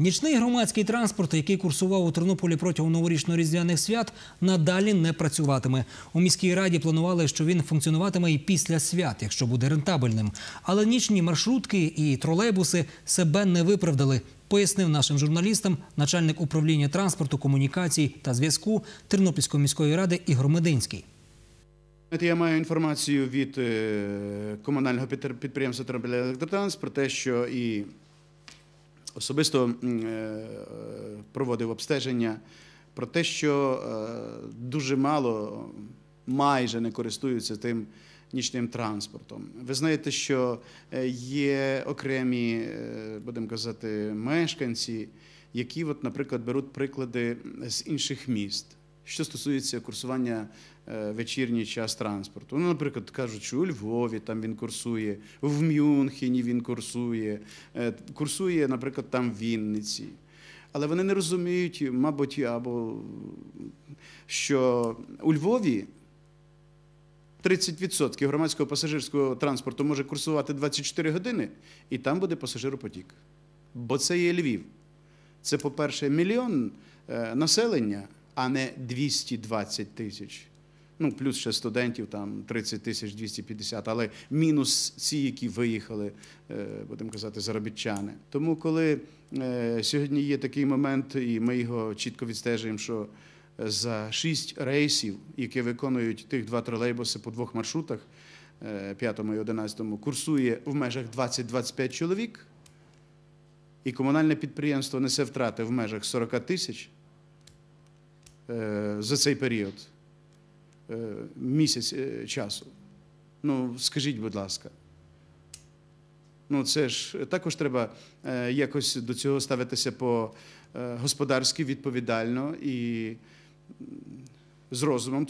Нічний громадський транспорт, який курсував у Тернополі протягом новорічно-різдвяних свят, надалі не працюватиме. У міській раді планували, що він функціонуватиме і після свят, якщо буде рентабельним. Але нічні маршрутки і тролейбуси себе не виправдали. Пояснив нашим журналістам начальник управління транспорту, комунікацій та зв'язку Тернопільської міської ради Ігор Мединський. Я маю інформацію від е, комунального підприємства «Тернопіль Електротранс» про те, що і особисто е, проводив обстеження про те, що е, дуже мало майже не користуються тим нічним транспортом. Ви знаєте, що е, є окремі, будемо казати, мешканці, які, от, наприклад, беруть приклади з інших міст. Що стосується курсування е, вечірній час транспорту, ну, наприклад, кажуть, що у Львові там він курсує, в Мюнхені він курсує, е, курсує, наприклад, там в Вінниці. Але вони не розуміють, мабуть, або що у Львові 30% громадського пасажирського транспорту може курсувати 24 години, і там буде пасажиропотік. Бо це є Львів. Це, по-перше, мільйон е, населення а не 220 тисяч. Ну, плюс ще студентів, там 30 тисяч 250, але мінус ці, які виїхали, е, будемо казати, заробітчани. Тому, коли е, сьогодні є такий момент, і ми його чітко відстежуємо, що е, за шість рейсів, які виконують тих два тролейбуси по двох маршрутах, п'ятому і одинадцятому, курсує в межах 20-25 чоловік, і комунальне підприємство несе втрати в межах 40 тисяч. Е, за цей період е, місяць е, часу. Ну, скажіть, будь ласка. Ну, це ж також треба якось до цього ставитися по господарськи відповідально і з розумом.